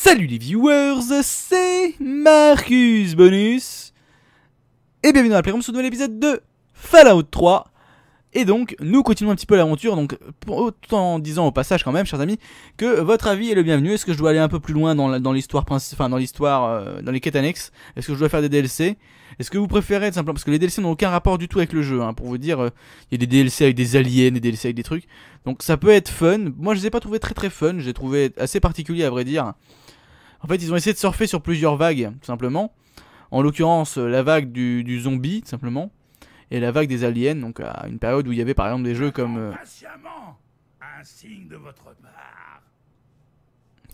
Salut les viewers, c'est Marcus Bonus et bienvenue dans la Playroom sur nouvel épisode de Fallout 3 et donc nous continuons un petit peu l'aventure donc autant en disant au passage quand même chers amis que votre avis est le bienvenu est-ce que je dois aller un peu plus loin dans l'histoire enfin dans l'histoire euh, dans les quêtes annexes est-ce que je dois faire des DLC est-ce que vous préférez simplement parce que les DLC n'ont aucun rapport du tout avec le jeu hein, pour vous dire euh, il y a des DLC avec des aliens des DLC avec des trucs donc ça peut être fun moi je les ai pas trouvé très très fun j'ai trouvé assez particulier à vrai dire en fait, ils ont essayé de surfer sur plusieurs vagues, tout simplement. En l'occurrence, euh, la vague du, zombie, tout simplement, et la vague des aliens, donc à une période où il y avait par exemple des jeux comme... Euh, C'est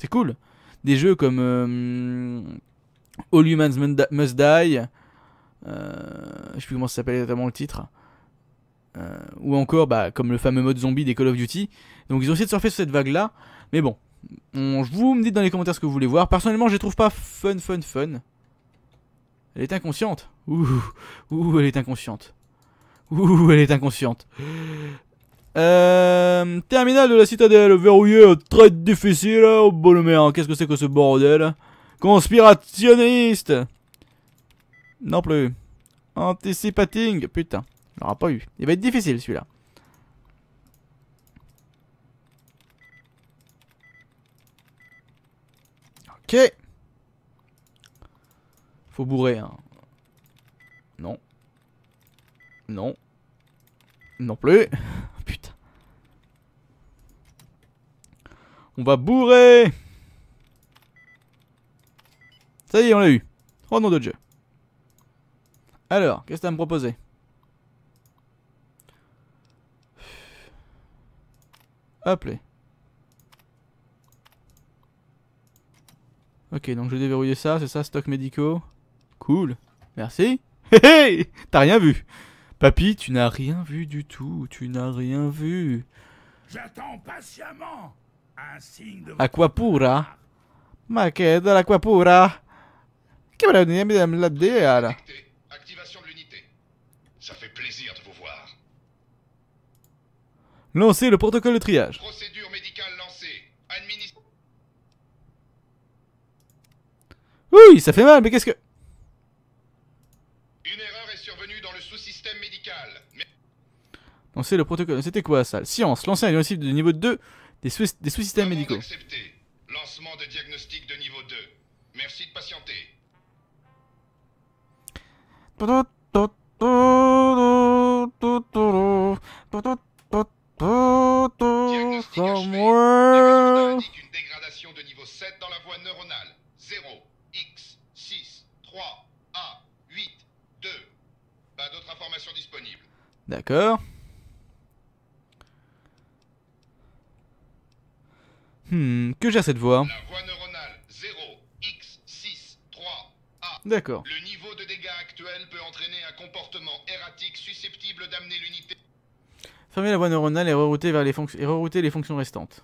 cool. Des jeux comme euh, All Humans Must Die, je sais plus comment ça s'appelle exactement le titre, ou encore bah, comme le fameux mode zombie des Call of Duty. Donc ils ont essayé de surfer sur cette vague-là, mais bon, on, vous me dites dans les commentaires ce que vous voulez voir. Personnellement, je les trouve pas fun, fun, fun. Elle est inconsciente. Ouh, elle est inconsciente. Ouh, elle est inconsciente. Euh, terminal de la citadelle, verrouillé, très difficile. Oh, le merde, qu'est-ce que c'est que ce bordel Conspirationniste Non plus. Anticipating, putain, il n'aura pas eu. Il va être difficile celui-là. Faut bourrer, hein. Non. Non. Non plus. Putain. On va bourrer. Ça y est, on l'a eu. Oh nom de Dieu. Alors, qu'est-ce que t'as à me proposer Hop Ok, donc je vais déverrouiller ça, c'est ça, stock médicaux. Cool, merci. Hé hé, T'as rien vu Papy, tu n'as rien vu du tout, tu n'as rien vu. J'attends patiemment un signe de... Aquapura Ma che à Che la DEA Activation de l'unité. Ça fait plaisir de vous voir. Lancez le protocole de triage. Procédure médicale. ça fait mal, mais qu'est-ce que... Une erreur est survenue dans le sous-système médical. le protocole. C'était quoi ça Science, lancer un diagnostic de niveau 2 des sous-systèmes médicaux. Lancement de diagnostic de niveau 2. Merci de patienter. la neuronale. 0. D'accord. Hmm, que gère cette voix La voie neuronale 0x63A. D'accord. Le niveau de dégâts actuel peut entraîner un comportement erratique susceptible d'amener l'unité. Fermez la voie neuronale et rerouter, vers les, et rerouter les fonctions restantes.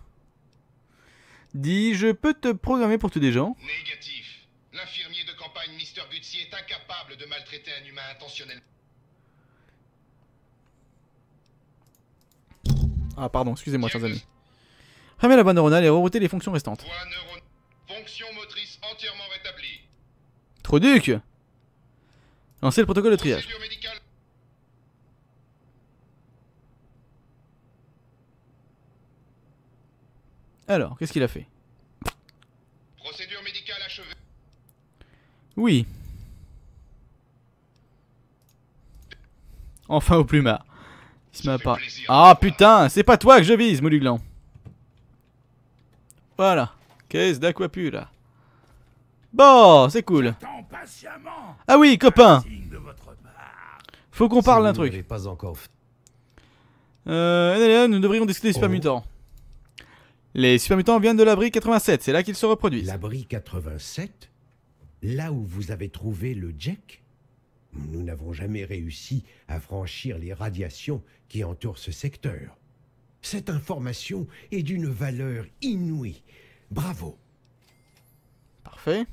Dis, je peux te programmer pour tous les gens Négatif. L'infirmier de campagne Mr. Gutsy est incapable de maltraiter un humain intentionnellement. Ah, pardon, excusez-moi, chers amis. Ramène la voie neuronale et reroutez les fonctions restantes. Trop Lancez le protocole de triage. Alors, qu'est-ce qu'il a fait Procédure médicale achevée. Oui. Enfin au plus plumard. Ah putain, c'est pas toi que je vise, Mouluglan. Voilà. Caisse d'aquapu là. Bon, c'est cool. Ah oui, copain. Faut qu'on parle d'un truc. Euh, nous devrions discuter des super oh. Les super mutants viennent de l'abri 87, c'est là qu'ils se reproduisent. L'abri 87 Là où vous avez trouvé le Jack nous n'avons jamais réussi à franchir les radiations qui entourent ce secteur. Cette information est d'une valeur inouïe. Bravo. Parfait.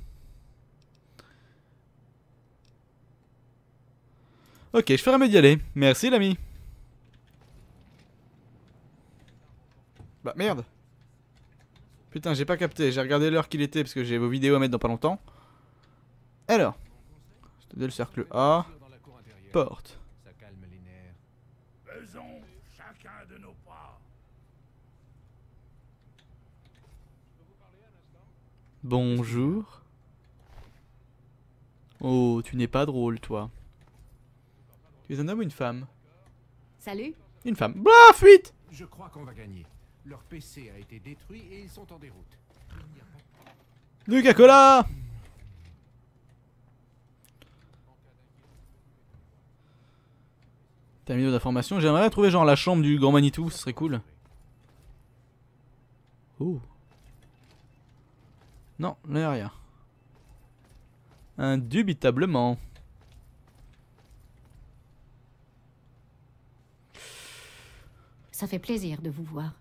Ok, je ferai mieux d'y aller. Merci l'ami. Bah merde. Putain, j'ai pas capté. J'ai regardé l'heure qu'il était parce que j'ai vos vidéos à mettre dans pas longtemps. Alors de le cercle A. Porte. calme chacun de nos pas. Bonjour. Oh, tu n'es pas drôle, toi. Tu es un homme ou une femme Salut. Une femme. Blah fuite Je crois qu'on va gagner. Leur PC a été détruit et ils sont en déroute. Nuka Cola Terminaux d'information. J'aimerais trouver genre la chambre du grand Manitou, ce serait cool. Oh. Non, là y'a rien. Indubitablement. Ça fait plaisir de vous voir.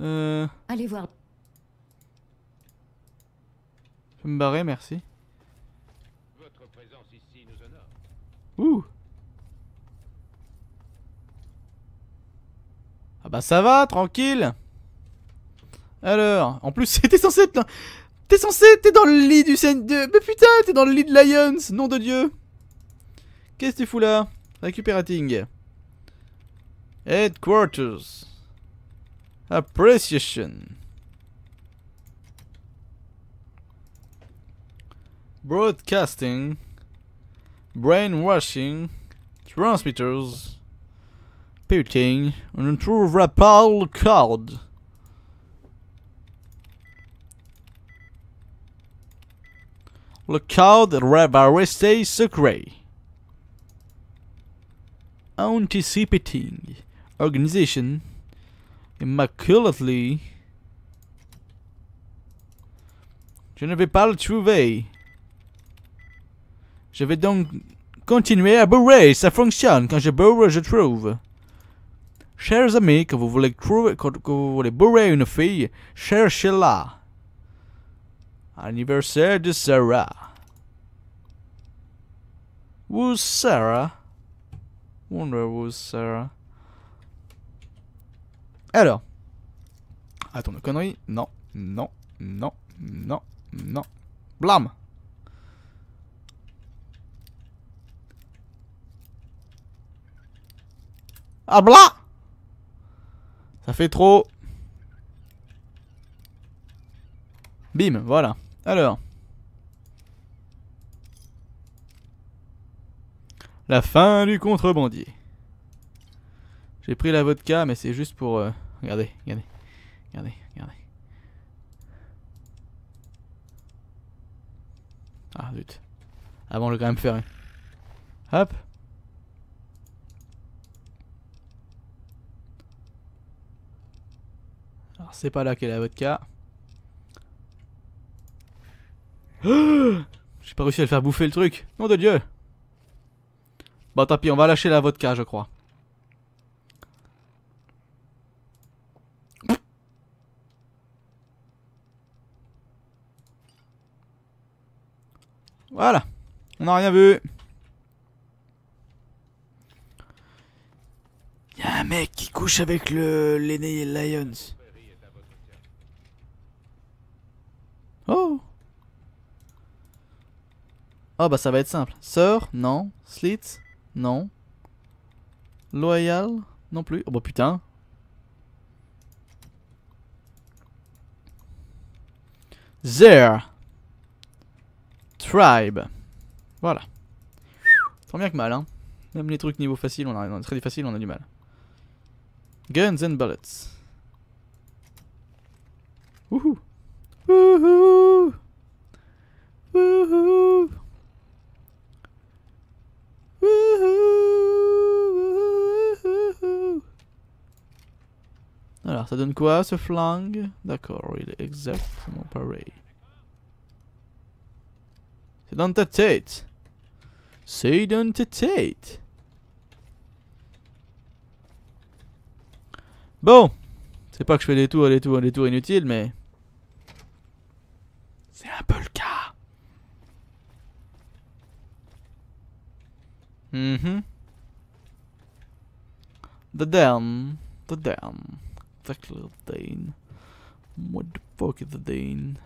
Euh... Allez voir. Je me barrer, merci. Ouh bah ça va, tranquille Alors, en plus t'es censé être T'es censé, être dans le lit du scène de... Mais putain, t'es dans le lit de Lions, nom de dieu Qu'est-ce que tu fous là Récupérating Headquarters Appreciation Broadcasting Brainwashing Transmitters on ne trouvera pas le code. Le code va rester secret. Anticipating Organization Immaculately Je ne vais pas le trouver. Je vais donc continuer à bourrer. Ça fonctionne. Quand je bourre, je trouve. Chers amis, que vous voulez, trouver, que vous voulez bourrer une fille, cherchez-la. Anniversaire de Sarah. Où Sarah? Wonder who's Sarah. Alors. Attends, une conneries. Non, non, non, non, non. Blam! Ah, blam fait trop. Bim, voilà. Alors. La fin du contrebandier. J'ai pris la vodka, mais c'est juste pour... Euh, regarder, Regardez, regardez, regardez, Ah, zut. Avant, je vais quand même faire... Hop. Alors c'est pas là qu'est la vodka. J'ai pas réussi à le faire bouffer le truc. Nom de Dieu. Bon tant pis, on va lâcher la vodka je crois. Voilà. On n'a rien vu. Y'a un mec qui couche avec le... l'aîné Lions. Oh Oh bah ça va être simple. Sœur, non. Slit, non. Loyal, non plus. Oh bah putain. There. Tribe. Voilà. Tant bien que mal, hein. Même les trucs niveau facile, on a, très facile, on a du mal. Guns and bullets. Wouhou. Wouhou Alors, ça donne quoi ce flingue D'accord, il est exactement pareil. C'est dans ta tête C'est dans ta tête Bon C'est pas que je fais des tours, des tours, des tours inutiles, mais... C'est un peu le cas. Mhm. The damn. The damn. Exactly the Dane. What the fuck is the Dane?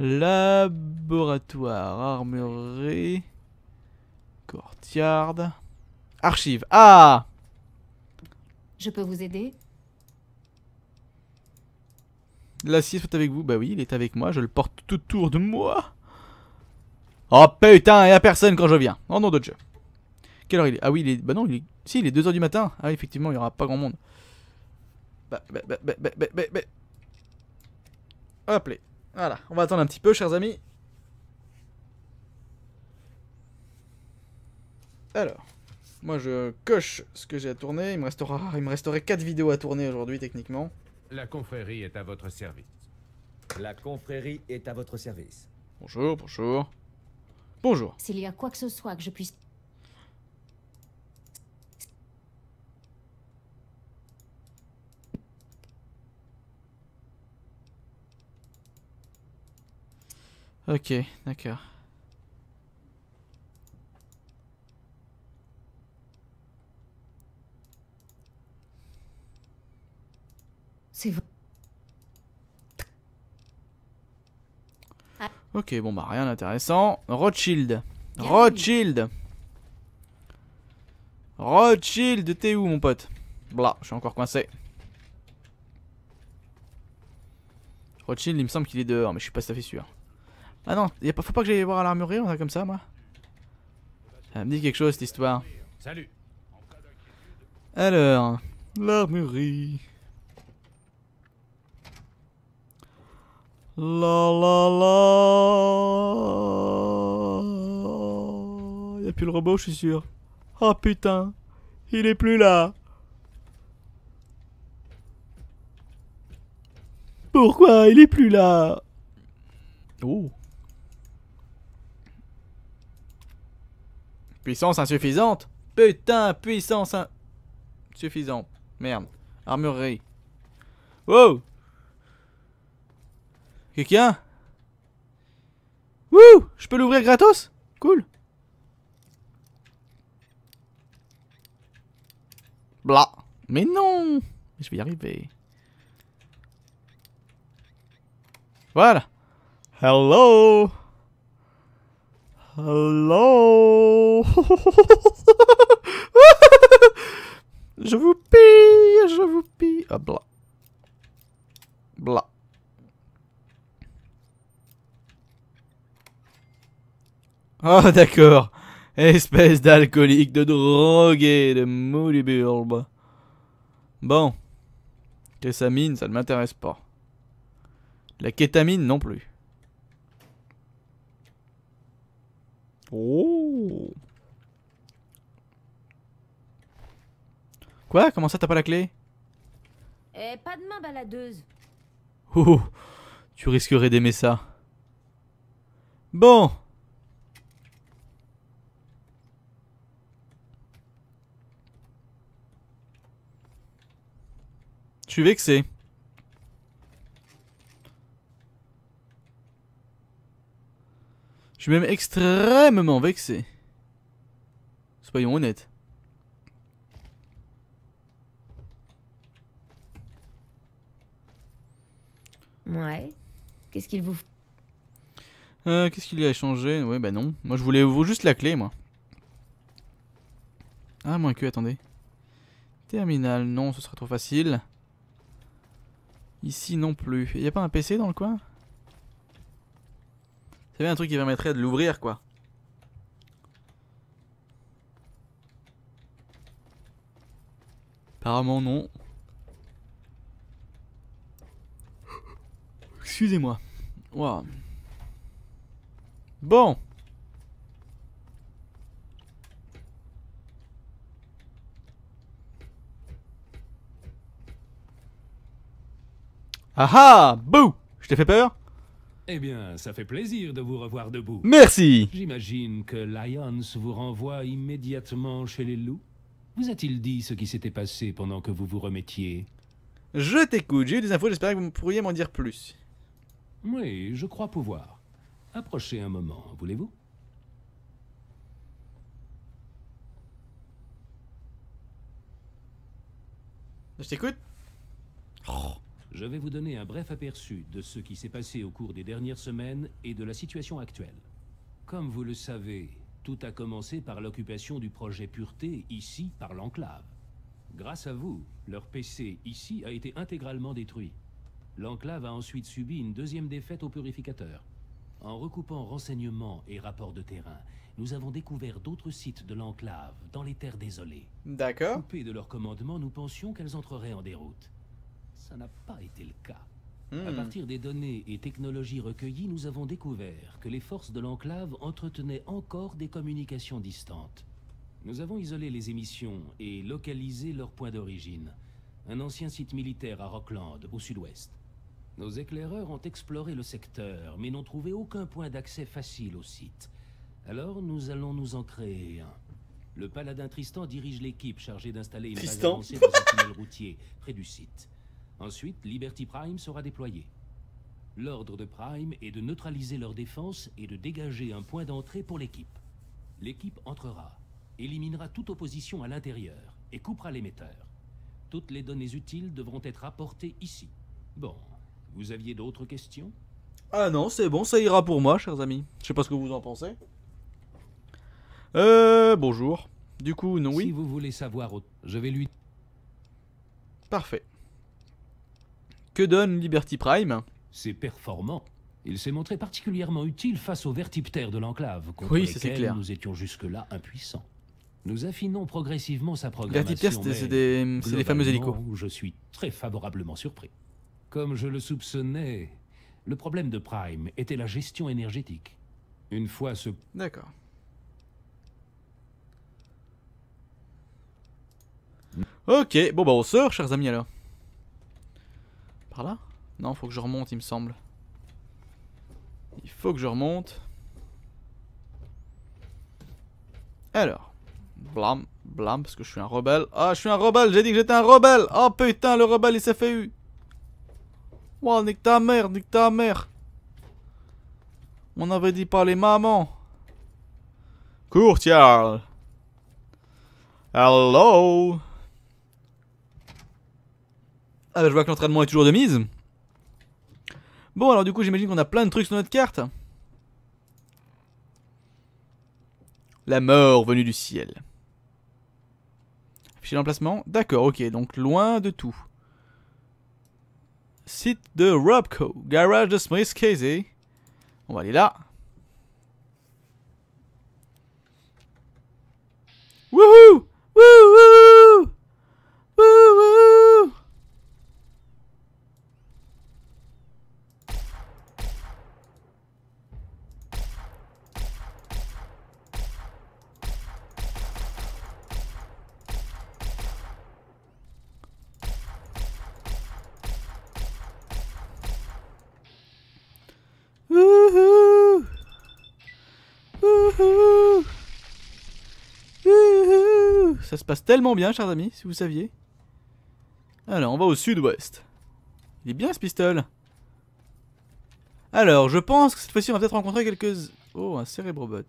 Laboratoire, armurerie, courtyard, archive. Ah Je peux vous aider L'acier soit avec vous. Bah oui, il est avec moi. Je le porte tout autour de moi. Oh putain, il n'y a personne quand je viens. Oh nom de Dieu. Quelle heure il est Ah oui, il est. Bah non, il est. Si, il est 2h du matin. Ah, effectivement, il y aura pas grand monde. Bah, bah, bah, bah, bah, bah, bah. Hop, les. Voilà, on va attendre un petit peu, chers amis. Alors, moi je coche ce que j'ai à tourner. Il me, restera, il me resterait 4 vidéos à tourner aujourd'hui, techniquement. La confrérie est à votre service. La confrérie est à votre service. Bonjour, bonjour. Bonjour. S'il y a quoi que ce soit que je puisse... Ok, d'accord. Ok, bon bah rien d'intéressant. Rothschild. Rothschild Rothschild, t'es où mon pote Blah, je suis encore coincé. Rothschild, il me semble qu'il est dehors, mais je suis pas tout à fait sûr. Ah non, y a pas, faut pas que j'aille voir à l'armurerie, on a comme ça, moi. Ça me dit quelque chose, cette histoire. Salut. Alors, l'armurerie. La la la. Y a plus le robot, je suis sûr. Oh putain, il est plus là. Pourquoi il est plus là Oh. Puissance insuffisante Putain, puissance insuffisante. Merde. Armurerie. Wow Quelqu'un Wouh Je peux l'ouvrir gratos Cool. Blah. Mais non Je vais y arriver. Voilà. Hello Hello Je vous pille, je vous pille. Ah, blah. Blah. Oh, d'accord. Espèce d'alcoolique, de drogué, de mouliburbe. Bon. Kessamine ça ne m'intéresse pas. La kétamine non plus. Oh. Quoi Comment ça t'as pas la clé Eh, pas de main baladeuse. Oh tu risquerais d'aimer ça. Bon, Je suis vexé. Je suis même extrêmement vexé. Soyons honnêtes. Ouais. Qu'est-ce qu'il vous... Euh, Qu'est-ce qu'il y a échangé Ouais, bah non. Moi, je voulais juste la clé, moi. Ah, moins que, attendez. Terminal, non, ce sera trop facile. Ici non plus. Y a pas un PC dans le coin C'est bien un truc qui permettrait de l'ouvrir quoi. Apparemment non. Excusez-moi. Wow. Bon. Ah ah Bouh Je t'ai fait peur Eh bien, ça fait plaisir de vous revoir debout. Merci J'imagine que Lyons vous renvoie immédiatement chez les loups. Vous a-t-il dit ce qui s'était passé pendant que vous vous remettiez Je t'écoute, j'ai eu des infos, j'espère que vous pourriez m'en dire plus. Oui, je crois pouvoir. Approchez un moment, voulez-vous Je t'écoute oh je vais vous donner un bref aperçu de ce qui s'est passé au cours des dernières semaines et de la situation actuelle. Comme vous le savez, tout a commencé par l'occupation du projet Pureté ici par l'enclave. Grâce à vous, leur PC ici a été intégralement détruit. L'enclave a ensuite subi une deuxième défaite au purificateur. En recoupant renseignements et rapports de terrain, nous avons découvert d'autres sites de l'enclave dans les terres désolées. D'accord. Coupées de leur commandement, nous pensions qu'elles entreraient en déroute ça n'a pas été le cas. Hmm. À partir des données et technologies recueillies, nous avons découvert que les forces de l'enclave entretenaient encore des communications distantes. Nous avons isolé les émissions et localisé leur point d'origine, un ancien site militaire à Rockland, au sud-ouest. Nos éclaireurs ont exploré le secteur, mais n'ont trouvé aucun point d'accès facile au site. Alors nous allons nous en créer un. Le paladin Tristan dirige l'équipe chargée d'installer une base avancée dans un tunnel routier près du site. Ensuite, Liberty Prime sera déployé. L'ordre de Prime est de neutraliser leur défense et de dégager un point d'entrée pour l'équipe. L'équipe entrera, éliminera toute opposition à l'intérieur et coupera l'émetteur. Toutes les données utiles devront être apportées ici. Bon, vous aviez d'autres questions Ah non, c'est bon, ça ira pour moi, chers amis. Je sais pas ce que vous en pensez. Euh, bonjour. Du coup, non, oui. Si vous voulez savoir, je vais lui. Parfait. Que donne Liberty Prime C'est performant. Il s'est montré particulièrement utile face aux vertiptères de l'enclave, contre lesquels nous étions jusque-là impuissants. Nous affinons progressivement sa programmation. Les c'est des, fameux hélicos. Je suis très favorablement surpris. Comme je le soupçonnais, le problème de Prime était la gestion énergétique. Une fois ce... D'accord. Ok, bon bah on sort, chers amis alors. Non, faut que je remonte, il me semble. Il faut que je remonte. Alors. Blam, blam, parce que je suis un rebelle. Ah, je suis un rebelle, j'ai dit que j'étais un rebelle. Oh putain, le rebelle, il s'est fait eu. Wow, nique ta mère, nique ta mère. On avait dit pas les mamans. courtial Hello ah bah je vois que l'entraînement est toujours de mise. Bon alors du coup j'imagine qu'on a plein de trucs sur notre carte. La mort venue du ciel. Afficher l'emplacement. D'accord, ok, donc loin de tout. Site de Robco, garage de Smith Casey. On va aller là. Wouhou Wouhou Wouhou Ça se passe tellement bien, chers amis, si vous saviez. Alors, on va au sud-ouest. Il est bien ce pistol. Alors, je pense que cette fois-ci, on va peut-être rencontrer quelques... Oh, un cérébrobot.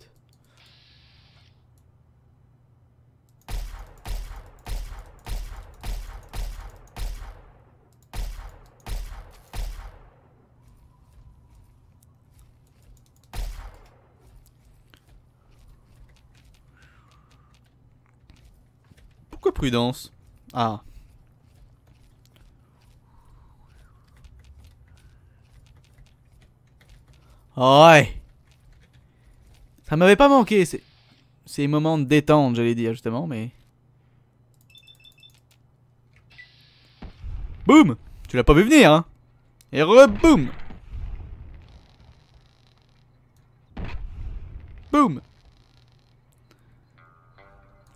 prudence Ah. ouais. Ça m'avait pas manqué ces, ces moments de détente, j'allais dire justement, mais. Boum Tu l'as pas vu venir, hein Et reboum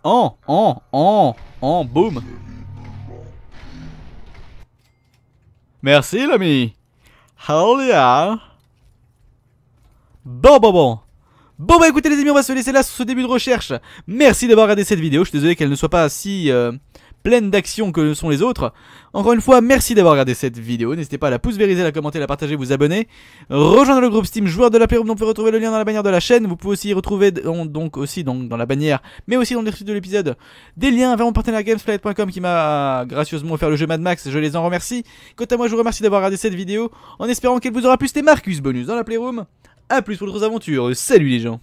En, en, en, en, boum. Merci l'ami. Hell yeah. Bon, bon, bon. Bon bah écoutez les amis, on va se laisser là sur ce début de recherche. Merci d'avoir regardé cette vidéo. Je suis désolé qu'elle ne soit pas si... Euh, pleine d'action que sont les autres. Encore une fois, merci d'avoir regardé cette vidéo. N'hésitez pas à la pouce vériser, la commenter, à la partager, vous abonner. rejoindre le groupe Steam joueur de la Playroom. Vous pouvez retrouver le lien dans la bannière de la chaîne. Vous pouvez aussi retrouver donc, aussi donc, dans la bannière, mais aussi dans le description de l'épisode, des liens vers mon partenaire GamesFlight.com qui m'a gracieusement offert le jeu Mad Max. Je les en remercie. Quant à moi, je vous remercie d'avoir regardé cette vidéo en espérant qu'elle vous aura plu, c'était Marcus bonus dans la Playroom. A plus pour d'autres aventures. Salut les gens